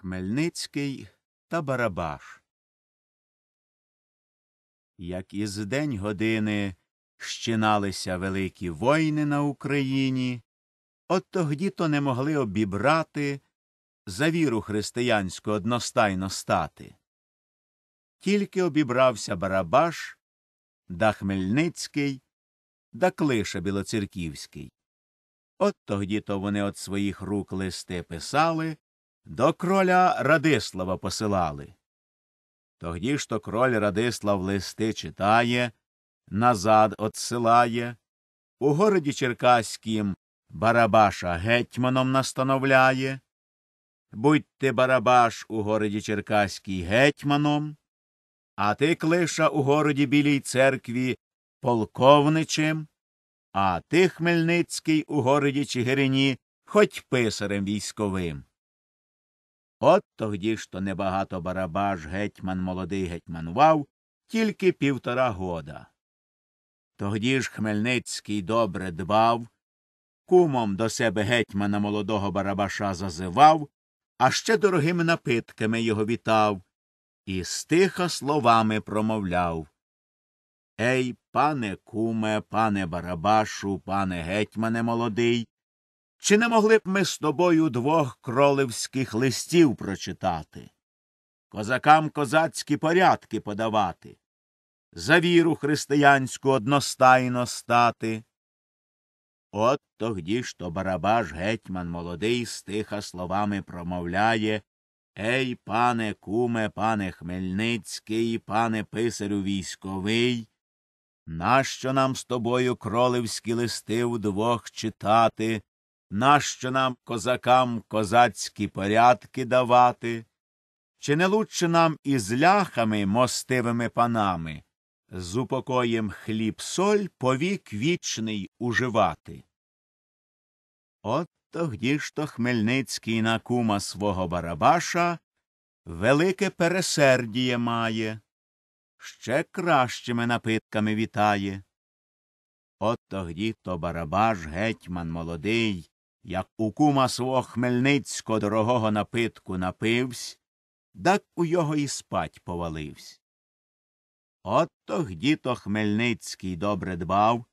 Хмельницький та Барабаш. Як із день години щиналися великі войни на Україні, от тогді то не могли обібрати за віру християнську одностайно стати. Тільки обібрався Барабаш, да Хмельницький, да Клиша Білоцерківський. От тогді то вони от своїх рук листи писали до кроля Радислава посилали. Тогді ж то кроль Радислав листи читає, назад отсилає, у городі Черкаськім Барабаша гетьманом настановляє. Будь ти Барабаш у городі Черкаській гетьманом, а ти клиша у городі Білій церкві полковничем, а ти Хмельницький у городі Чигирині, хоч писарем військовим. От тоді ж то небагато барабаш гетьман молодий гетьманував тільки півтора года. Тогді ж Хмельницький добре дбав, кумом до себе гетьмана молодого барабаша зазивав, а ще дорогими напитками його вітав і стиха словами промовляв Ей, пане куме, пане барабашу, пане гетьмане молодий, чи не могли б ми з тобою двох кролевських листів прочитати, козакам козацькі порядки подавати, за віру християнську одностайно стати? От тогді ж то Барабаш гетьман молодий стиха словами промовляє Ей, пане куме, пане Хмельницький, пане писарю військовий, нащо нам з тобою кролевські листи вдвох читати? Нащо нам козакам козацькі порядки давати? Чи не лучше нам із ляхами мостивими панами, з упокоєм хліб соль повік вічний уживати? От тогді ж то Хмельницький на кума свого Барабаша велике пересердіє має, ще кращими напитками вітає. От тогді то Барабаш гетьман молодий, як у кума свого хмельницького дорогого напитку напивсь, так у його і спать поваливсь. От то гдіто Хмельницький добре дбав,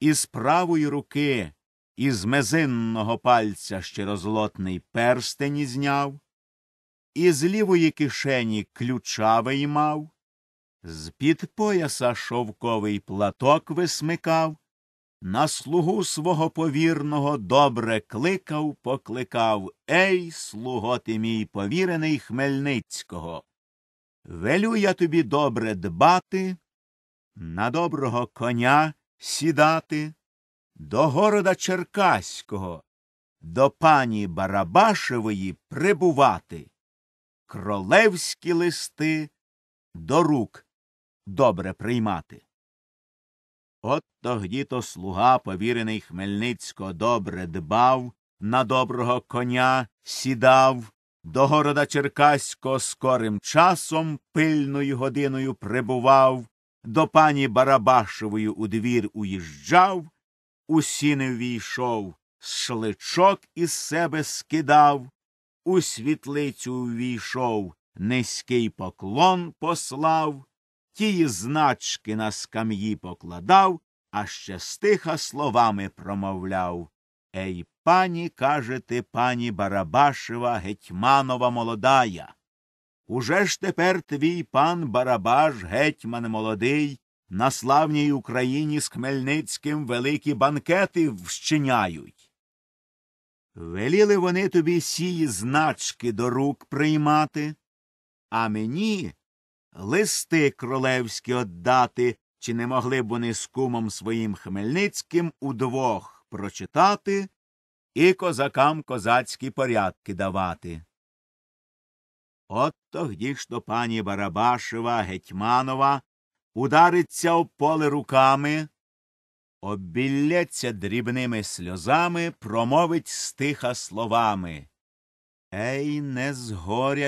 і з правої руки, із мезинного пальця ще розлотний перстень ізняв, і з лівої кишені ключа виймав, з під пояса шовковий платок висмикав, на слугу свого повірного добре кликав, покликав Ей, слуго ти мій повірений Хмельницького. Велю я тобі добре дбати, на доброго коня сідати, до города Черкаського, до пані Барабашевої прибувати. Кролевські листи до рук добре приймати. От тогді то слуга, повірений Хмельницько, добре дбав, на доброго коня сідав, до города Черкасько скорим часом пильною годиною прибував, до пані Барабашевої у двір уїжджав, у сіни війшов, шличок із себе скидав, у світлицю увійшов, низький поклон послав тії значки на скам'ї покладав, а ще стиха словами промовляв. Ей, пані, каже ти, пані Барабашева гетьманова молодая. Уже ж тепер твій пан Барабаш, гетьман молодий, на славній Україні з Хмельницьким великі банкети вщиняють. Веліли вони тобі сії значки до рук приймати, а мені листи кролевські отдати, чи не могли б вони з кумом своїм Хмельницьким удвох прочитати і козакам козацькі порядки давати. От Отто гдішто пані Барабашева Гетьманова удариться в поле руками, обілляться дрібними сльозами, промовить стиха словами. Ей, не з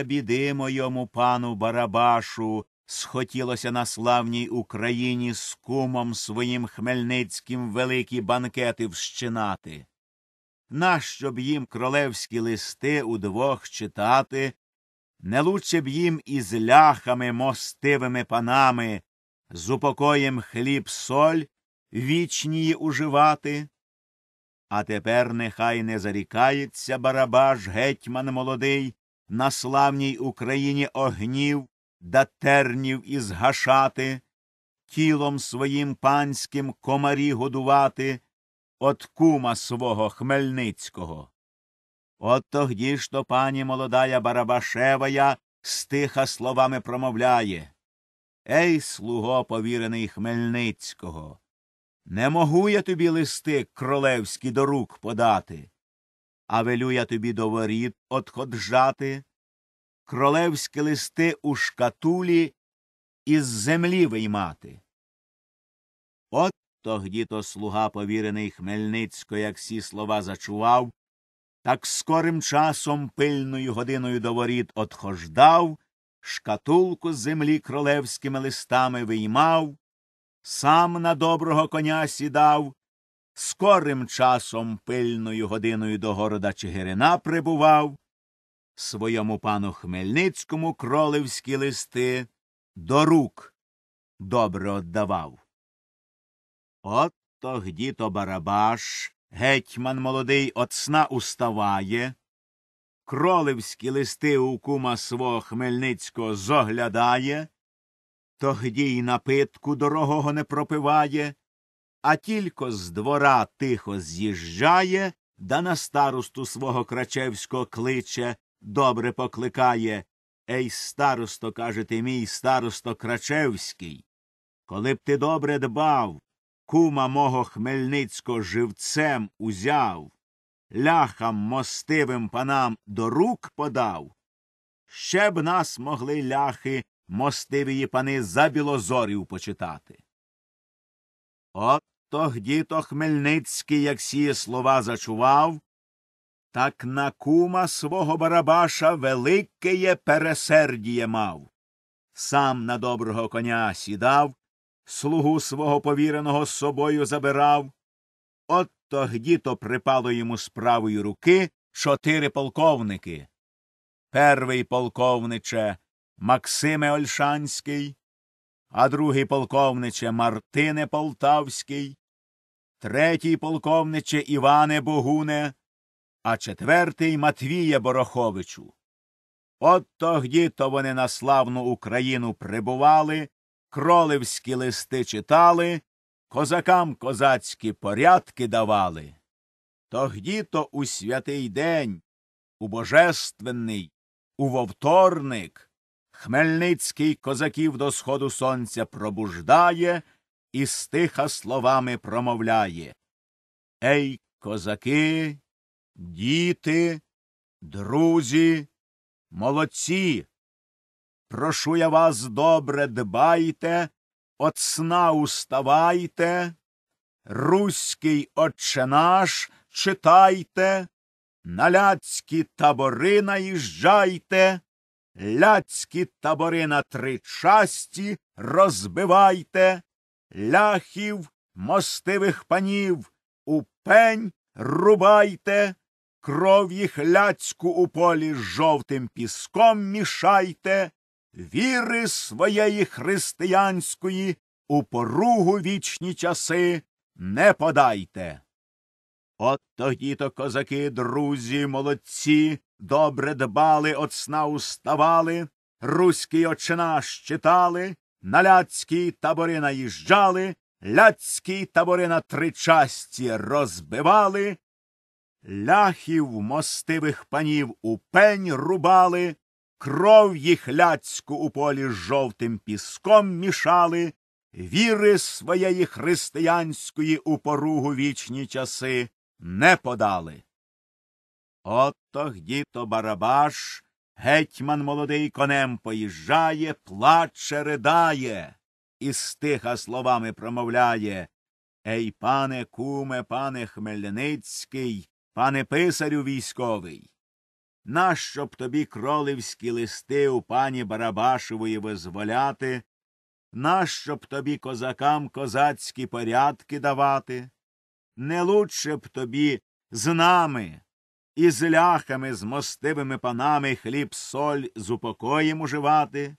біди моєму пану Барабашу, схотілося на славній Україні з кумом своїм хмельницьким великі банкети вщинати. Нащо б їм кролевські листи удвох читати, не лучше б їм із ляхами мостивими панами, з упокоєм хліб соль вічнії уживати? А тепер нехай не зарікається Барабаш гетьман молодий, на славній Україні огнів да тернів із тілом своїм панським комарі годувати от кума свого Хмельницького. От тогді ж то пані молодая Барабашевая стиха словами промовляє Ей, слуго повірений Хмельницького! Не могу я тобі листи кролевські до рук подати, а велю я тобі до воріт отходжати, кролевські листи у шкатулі із землі виймати. От тогді то слуга повірений Хмельницько, як сі слова зачував, так скорим часом пильною годиною до воріт отхождав, шкатулку з землі кролевськими листами виймав сам на доброго коня сідав, скорим часом пильною годиною до города Чигирина прибував, своєму пану Хмельницькому кролевські листи до рук добре отдавав. От то гдіто Барабаш, гетьман молодий от сна уставає, кролевські листи у кума свого Хмельницького зоглядає то й напитку дорогого не пропиває, а тільки з двора тихо з'їжджає, да на старосту свого крачевського кличе, добре покликає. Ей, старосто, каже ти мій старосто крачевський. Коли б ти добре дбав, кума мого Хмельницького живцем узяв, ляхам мостивим панам до рук подав, ще б нас могли ляхи мостивії пани за білозорів почитати. Отто гдіто Хмельницький, як сіє слова зачував, так на кума свого барабаша велике пересердіє мав. Сам на доброго коня сідав, слугу свого повіреного з собою забирав. От Отто гдіто припало йому з правої руки чотири полковники. Первий полковниче Максиме Ольшанський, а другий полковниче Мартине Полтавський, третій полковниче Іване Богуне, а четвертий Матвія Бороховичу. От тогді то вони на славну Україну прибували, кроливські листи читали, козакам козацькі порядки давали. Тогді то у святий день, у божественний, у вовторник. Хмельницький козаків до сходу сонця пробуждає і стиха словами промовляє. Ей, козаки, діти, друзі, молодці! Прошу я вас добре дбайте, от сна уставайте, Руський отче наш читайте, на ляцькі табори наїжджайте. Ляцькі табори на три часті розбивайте, ляхів, мостивих панів, у пень рубайте, кров їх ляцьку у полі з жовтим піском мішайте, віри своєї християнської у поругу вічні часи не подайте. От тоді то козаки, друзі, молодці добре дбали, от сна уставали, руський очина щитали, на ляцькі табори наїжджали, ляцькі табори на три часті розбивали, ляхів мостивих панів у пень рубали, кров їх ляцьку у полі з жовтим піском мішали, віри своєї християнської у поругу вічні часи не подали. От Отто гдіто Барабаш, гетьман молодий конем поїжджає, плаче, ридає і стиха словами промовляє Ей, пане куме, пане Хмельницький, пане писарю військовий. Нащо б тобі кролівські листи у пані Барабашової визволяти? Нащо б тобі козакам козацькі порядки давати? Не лучше б тобі з нами із ляхами, з мостивими панами хліб соль з упокоєм уживати.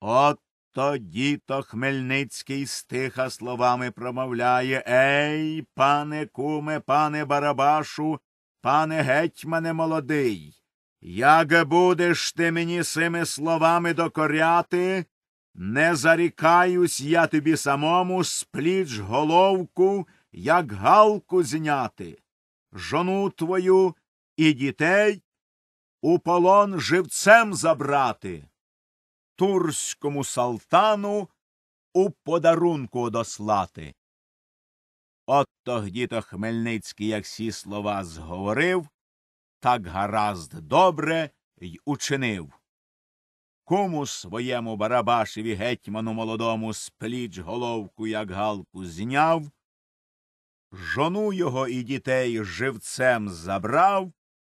От тоді то Хмельницький стиха словами промовляє Ей, пане куме, пане Барабашу, пане гетьмане молодий, як будеш ти мені сими словами докоряти, не зарікаюсь я тобі самому спліч головку, як галку зняти жону твою і дітей у полон живцем забрати, турському салтану у подарунку дослати. От тогді то Хмельницький, як всі слова зговорив, так гаразд добре й учинив. Куму своєму барабашеві гетьману молодому спліч головку, як галку, зняв, жону його і дітей живцем забрав,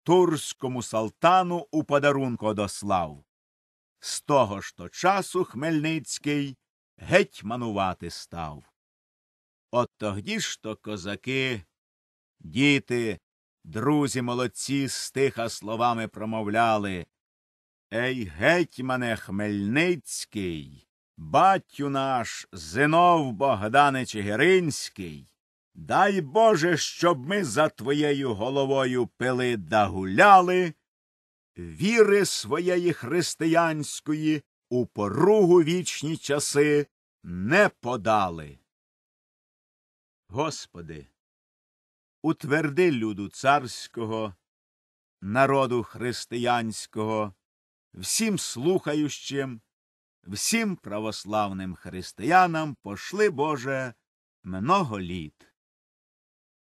турському салтану у подарунку дослав. З того ж то часу Хмельницький гетьманувати став. От тогді ж то козаки, діти, друзі молодці стиха словами промовляли Ей, гетьмане Хмельницький, батю наш Зинов Богданич Геринський, Дай Боже, щоб ми за твоєю головою пили да гуляли, віри своєї християнської у поругу вічні часи не подали. Господи, утверди люду царського, народу християнського, всім слухаючим, всім православним християнам пошли Боже много літ.